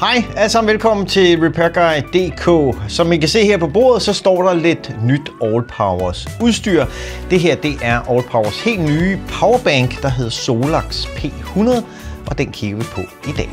Hej, alle sammen velkommen til RepairGuy.dk. Som I kan se her på bordet, så står der lidt nyt Allpowers udstyr. Det her det er Allpowers helt nye powerbank, der hedder Solax P100, og den kigger vi på i dag.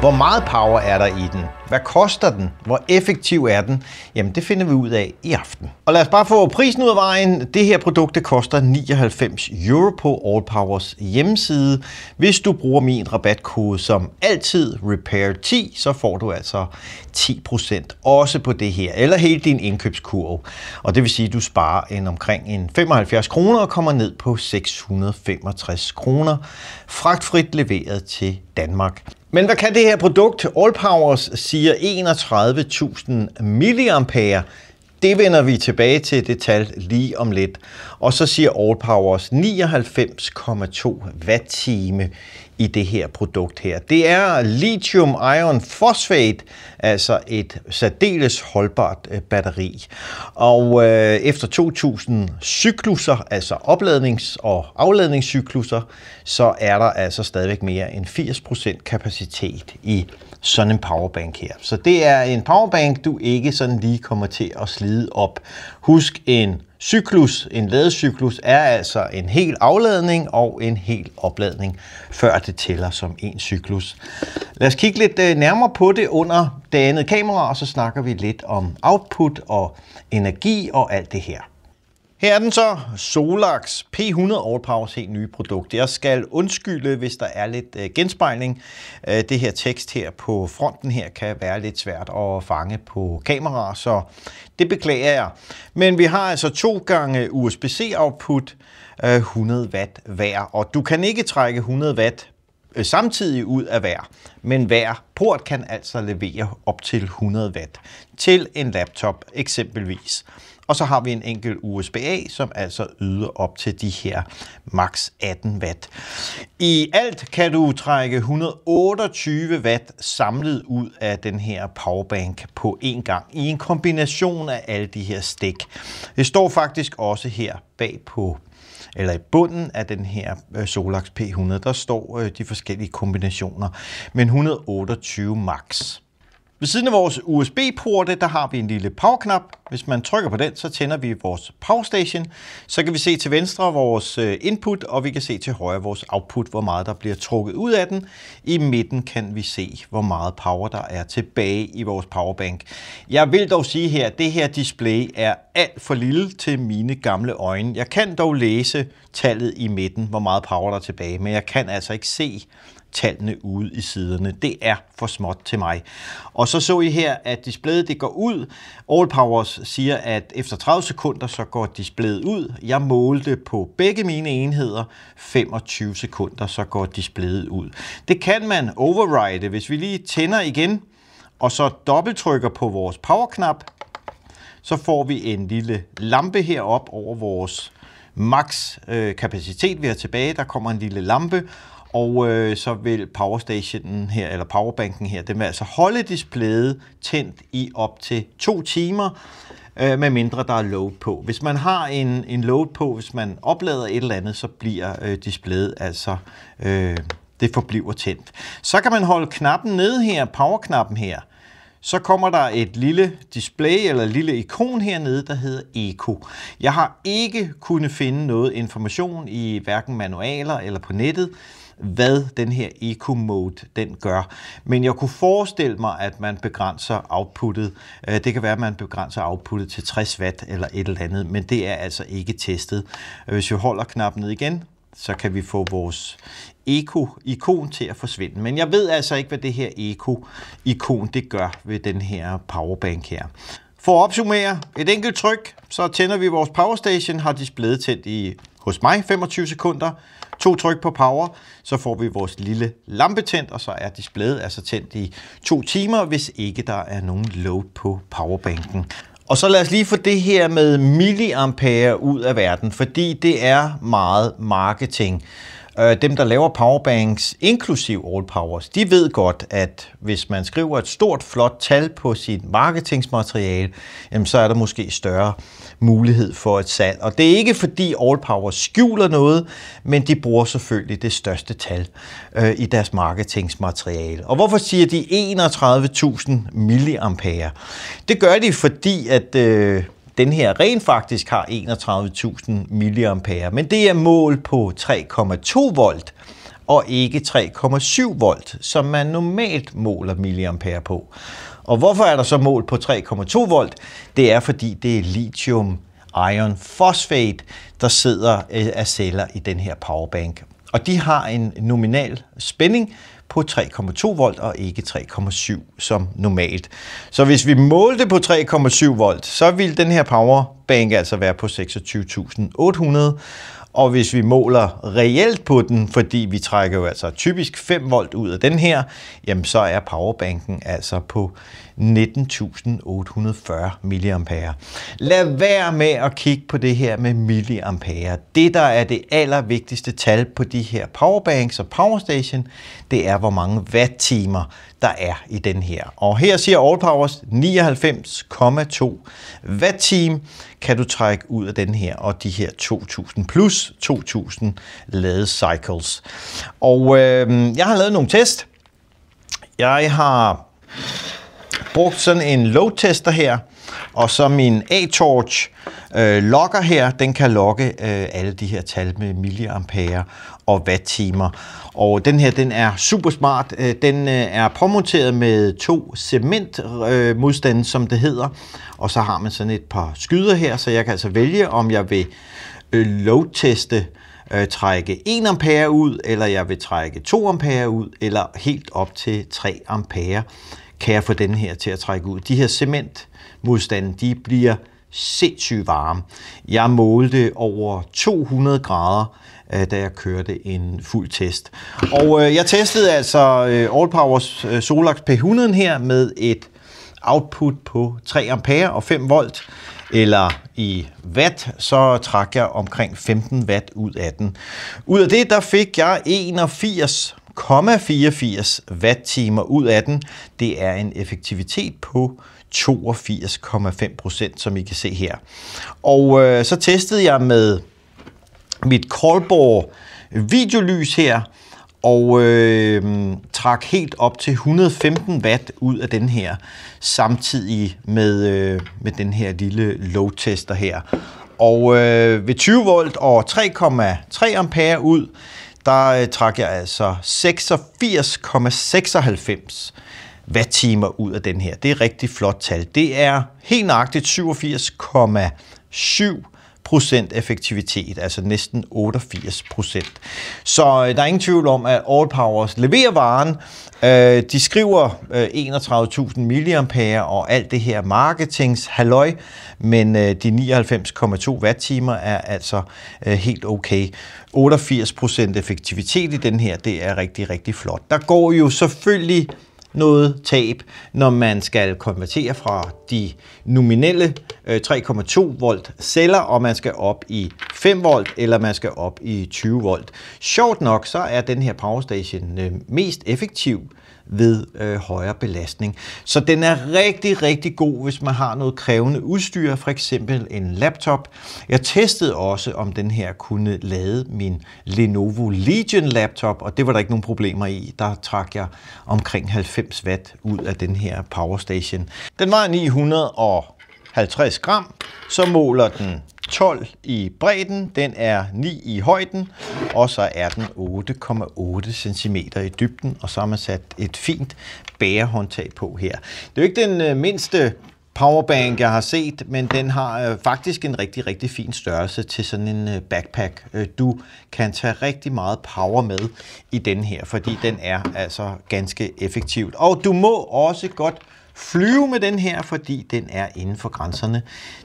Hvor meget power er der i den? Hvad koster den? Hvor effektiv er den? Jamen, det finder vi ud af i aften. Og lad os bare få prisen ud af vejen. Det her produkt det koster 99 euro på AllPowers hjemmeside. Hvis du bruger min rabatkode som altid, Repair10, så får du altså 10% også på det her, eller hele din indkøbskurve. Og det vil sige, at du sparer en omkring en 75 kroner og kommer ned på 665 kroner. Fragtfrit leveret til Danmark. Men hvad kan det her produkt? All Powers siger 31.000 milliampere. Det vender vi tilbage til det tal lige om lidt. Og så siger All Powers 99,2 watt-time i det her produkt her. Det er lithium iron phosphate, altså et særdeles holdbart øh, batteri. Og øh, efter 2000 cykluser, altså opladnings- og afladningscykluser, så er der altså stadigvæk mere end 80% kapacitet i sådan en powerbank her. Så det er en powerbank, du ikke sådan lige kommer til at slide op. Husk en cyklus, en ladecyklus, er altså en hel afladning og en hel opladning, før det tæller som en cyklus. Lad os kigge lidt øh, nærmere på det under det andet kamera, og så snakker vi lidt om output og energi og alt det her. Her er den så, Solax P100 All Powers helt nye produkt. Jeg skal undskylde, hvis der er lidt øh, genspejling. Øh, det her tekst her på fronten her kan være lidt svært at fange på kamera, så det beklager jeg. Men vi har altså to gange USB-C output, 100 øh, watt hver, og du kan ikke trække 100 watt samtidig ud af hver, men hver port kan altså levere op til 100 watt til en laptop eksempelvis. Og så har vi en enkelt USB-A, som altså yder op til de her max 18 watt. I alt kan du trække 128 watt samlet ud af den her powerbank på én gang i en kombination af alle de her stik. Det står faktisk også her bag på eller i bunden af den her øh, Solax P100, der står øh, de forskellige kombinationer, men 128 max. Ved siden af vores USB-porte, der har vi en lille powerknap. Hvis man trykker på den, så tænder vi vores powerstation. Så kan vi se til venstre vores øh, input, og vi kan se til højre vores output, hvor meget der bliver trukket ud af den. I midten kan vi se, hvor meget power der er tilbage i vores powerbank. Jeg vil dog sige her, at det her display er alt for lille til mine gamle øjne. Jeg kan dog læse tallet i midten, hvor meget power der er tilbage, men jeg kan altså ikke se, tallene ude i siderne. Det er for småt til mig. Og så så I her, at displayet det går ud. All Powers siger, at efter 30 sekunder, så går displayet ud. Jeg målte på begge mine enheder 25 sekunder, så går displayet ud. Det kan man override, hvis vi lige tænder igen, og så dobbelttrykker på vores powerknap, så får vi en lille lampe herop over vores max øh, kapacitet, vi har tilbage. Der kommer en lille lampe, og øh, så vil powerstationen her, eller powerbanken her, den vil altså holde displayet tændt i op til to timer, øh, med mindre der er load på. Hvis man har en, en load på, hvis man oplader et eller andet, så bliver øh, displayet altså... Øh, det forbliver tændt. Så kan man holde knappen nede her, powerknappen her. Så kommer der et lille display eller et lille ikon hernede, der hedder Eco. Jeg har ikke kunnet finde noget information i hverken manualer eller på nettet hvad den her eco mode den gør. Men jeg kunne forestille mig, at man begrænser outputtet. Øh, det kan være, at man begrænser outputtet til 60 watt eller et eller andet, men det er altså ikke testet. Hvis vi holder knappen ned igen, så kan vi få vores eco ikon til at forsvinde. Men jeg ved altså ikke, hvad det her eco ikon det gør ved den her powerbank her. For at opsummere, et enkelt tryk, så tænder vi vores powerstation, har displayet tændt i hos mig 25 sekunder. To tryk på power, så får vi vores lille lampe tændt, og så er displayet altså tændt i to timer, hvis ikke der er nogen load på powerbanken. Og så lad os lige få det her med milliampere ud af verden, fordi det er meget marketing. Øh, dem, der laver powerbanks, inklusiv all powers, de ved godt, at hvis man skriver et stort, flot tal på sit marketingsmateriale, så er der måske større mulighed for et salg. Og det er ikke fordi All Power skjuler noget, men de bruger selvfølgelig det største tal øh, i deres marketingsmateriale. Og hvorfor siger de 31.000 milliampere? Det gør de, fordi at... Øh, den her rent faktisk har 31.000 milliampere, men det er mål på 3,2 volt og ikke 3,7 volt, som man normalt måler milliampere på. Og hvorfor er der så mål på 3,2 volt? Det er fordi det er lithium iron phosphate, der sidder øh, af celler i den her powerbank. Og de har en nominal spænding på 3,2 volt og ikke 3,7 som normalt. Så hvis vi målte på 3,7 volt, så ville den her powerbank altså være på 26.800, og hvis vi måler reelt på den, fordi vi trækker jo altså typisk 5 volt ud af den her, jamen så er powerbanken altså på 19.840 milliampere. Lad være med at kigge på det her med milliampere. Det, der er det allervigtigste tal på de her powerbanks og powerstation, det er, hvor mange watt-timer der er i den her. Og her siger AllPowers 99,2 watt-time kan du trække ud af den her og de her 2.000 plus 2.000 lade cycles. Og øh, jeg har lavet nogle test. Jeg har brugt sådan en load tester her, og så min A-torch øh, logger her, den kan logge øh, alle de her tal med milliampere og watt-timer. Og den her, den er super smart. Øh, den øh, er påmonteret med to cementmodstande, øh, som det hedder. Og så har man sådan et par skyder her, så jeg kan altså vælge, om jeg vil øh, load-teste øh, trække 1 ampere ud, eller jeg vil trække 2 ampere ud, eller helt op til 3 ampere kan jeg få den her til at trække ud. De her cementmodstande, de bliver sindssygt varme. Jeg målte over 200 grader, øh, da jeg kørte en fuld test. Og øh, jeg testede altså øh, All Powers Solax P100 her med et output på 3 ampere og 5 volt, eller i watt, så trak jeg omkring 15 watt ud af den. Ud af det, der fik jeg 81 1,84 watt-timer ud af den. Det er en effektivitet på 82,5 procent, som I kan se her. Og øh, så testede jeg med mit Callbore videolys her, og øh, trak helt op til 115 watt ud af den her, samtidig med, øh, med den her lille low-tester her. Og øh, ved 20 volt og 3,3 ampere ud, der øh, trak jeg altså 86,96 watt-timer ud af den her. Det er et rigtig flot tal. Det er helt nøjagtigt 87,7 procent effektivitet, altså næsten 88%. Så øh, der er ingen tvivl om, at All Powers leverer varen. Øh, de skriver øh, 31.000 milliampere og alt det her marketings halløj, men øh, de 99,2 watt-timer er altså øh, helt okay. 88% effektivitet i den her, det er rigtig, rigtig flot. Der går jo selvfølgelig noget tab, når man skal konvertere fra de nominelle 3,2 øh, volt celler, og man skal op i 5 volt, eller man skal op i 20 volt. Sjovt nok, så er den her powerstation øh, mest effektiv ved øh, højere belastning. Så den er rigtig, rigtig god, hvis man har noget krævende udstyr, for eksempel en laptop. Jeg testede også, om den her kunne lade min Lenovo Legion laptop, og det var der ikke nogen problemer i. Der trak jeg omkring 90 watt ud af den her powerstation. Den var 900 og 50 gram, så måler den 12 i bredden, den er 9 i højden, og så er den 8,8 cm i dybden, og så har man sat et fint bærehåndtag på her. Det er jo ikke den øh, mindste powerbank, jeg har set, men den har øh, faktisk en rigtig, rigtig fin størrelse til sådan en øh, backpack. du kan tage rigtig meget power med i den her, fordi den er altså ganske effektivt. Og du må også godt flyve med den her, fordi den er inden for grænserne.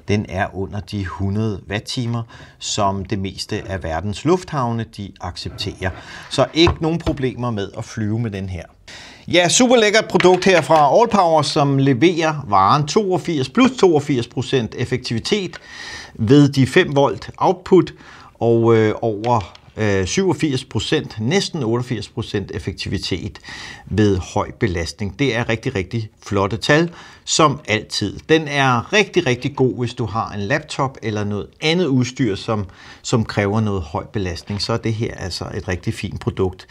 Den er under de 100 watt-timer, som det meste af verdens lufthavne de accepterer. Så ikke nogen problemer med at flyve med den her. Ja, super lækkert produkt her fra AllPower, som leverer varen 82 plus 82 effektivitet ved de 5 volt output og øh, over 87 øh, procent, næsten 88 procent effektivitet ved høj belastning. Det er rigtig, rigtig flotte tal, som altid. Den er rigtig, rigtig god, hvis du har en laptop eller noget andet udstyr, som, som kræver noget høj belastning. Så er det her altså et rigtig fint produkt.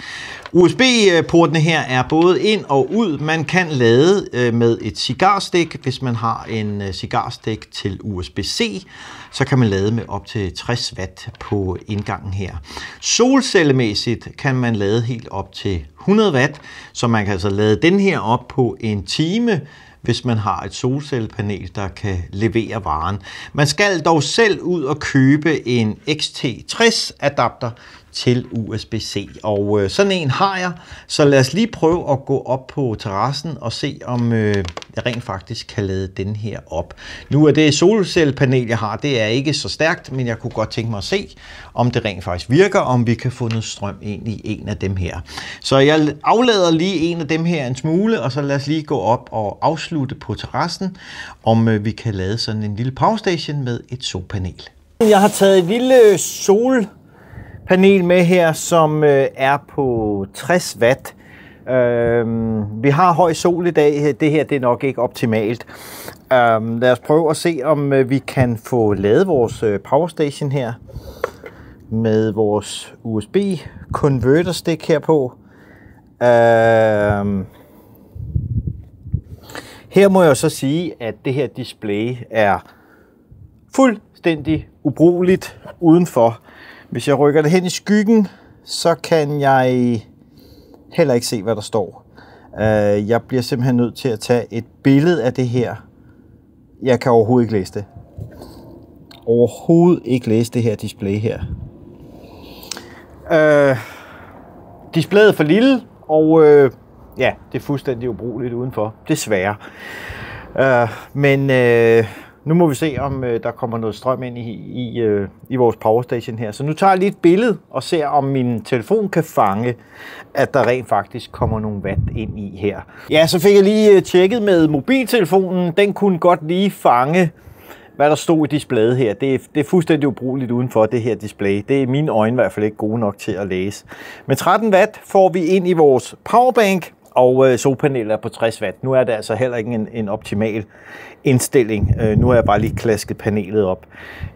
USB-portene her er både ind og ud. Man kan lade øh, med et cigarstik, hvis man har en øh, cigarstik til USB-C. Så kan man lade med op til 60 watt på indgangen her. Solcellemæssigt kan man lade helt op til 100 watt, så man kan altså lade den her op på en time hvis man har et solcellepanel, der kan levere varen. Man skal dog selv ud og købe en XT60 adapter, til USB-C. Og øh, sådan en har jeg, så lad os lige prøve at gå op på terrassen og se, om øh, jeg rent faktisk kan lade den her op. Nu er det solcellepanel, jeg har, det er ikke så stærkt, men jeg kunne godt tænke mig at se, om det rent faktisk virker, om vi kan få noget strøm ind i en af dem her. Så jeg aflader lige en af dem her en smule, og så lad os lige gå op og afslutte på terrassen, om øh, vi kan lade sådan en lille powerstation med et solpanel. Jeg har taget et lille sol panel med her, som øh, er på 60 watt. Øh, vi har høj sol i dag. Det her det er nok ikke optimalt. Øh, lad os prøve at se, om øh, vi kan få lavet vores øh, powerstation her med vores USB converter stik her på. Øh, her må jeg så sige, at det her display er fuldstændig ubrugeligt udenfor. Hvis jeg rykker det hen i skyggen, så kan jeg heller ikke se, hvad der står. Øh, jeg bliver simpelthen nødt til at tage et billede af det her. Jeg kan overhovedet ikke læse det. Overhovedet ikke læse det her display her. Uh, displayet er for lille, og uh, ja, det er fuldstændig ubrugeligt udenfor. Desværre. Uh, men øh, nu må vi se, om øh, der kommer noget strøm ind i, i, øh, i vores powerstation her. Så nu tager jeg lige et billede og ser, om min telefon kan fange, at der rent faktisk kommer nogle watt ind i her. Ja, så fik jeg lige øh, tjekket med mobiltelefonen. Den kunne godt lige fange hvad der stod i displayet her, det er, det er fuldstændig ubrugeligt udenfor det her display. Det er mine øjne i hvert fald ikke gode nok til at læse. Men 13 watt får vi ind i vores powerbank, og øh, solpaneler på 60 watt. Nu er det altså heller ikke en, en optimal indstilling. Øh, nu har jeg bare lige klasket panelet op.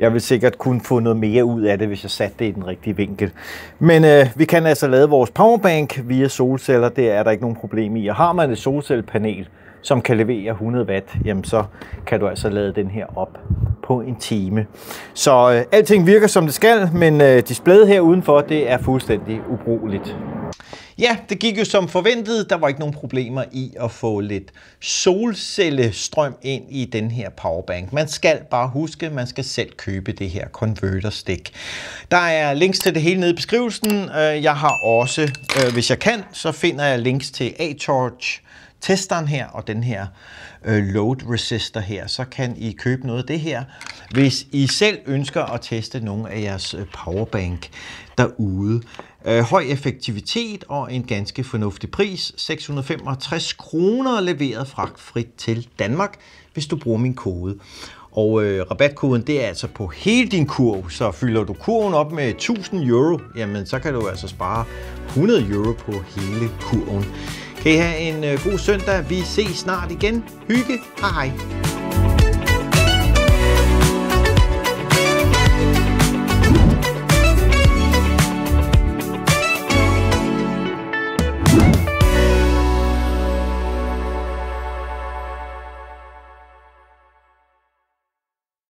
Jeg vil sikkert kunne få noget mere ud af det, hvis jeg satte det i den rigtige vinkel. Men øh, vi kan altså lade vores powerbank via solceller. Det er der ikke nogen problem i. Og har man et solcellepanel, som kan levere 100 watt, jamen så kan du altså lade den her op på en time. Så øh, alting virker som det skal, men øh, displayet her udenfor, det er fuldstændig ubrugeligt. Ja, det gik jo som forventet. Der var ikke nogen problemer i at få lidt solcellestrøm ind i den her powerbank. Man skal bare huske, man skal selv købe det her konverterstik. Der er links til det hele nede i beskrivelsen. Øh, jeg har også, øh, hvis jeg kan, så finder jeg links til A-Torch testeren her og den her øh, load resistor her, så kan I købe noget af det her, hvis I selv ønsker at teste nogle af jeres øh, powerbank derude. Øh, høj effektivitet og en ganske fornuftig pris. 665 kroner leveret fragtfrit til Danmark, hvis du bruger min kode. Og øh, rabatkoden, det er altså på hele din kurv, så fylder du kurven op med 1000 euro, jamen så kan du altså spare 100 euro på hele kurven. Kan I have en øh, god søndag. Vi ses snart igen. Hygge. Hej hej.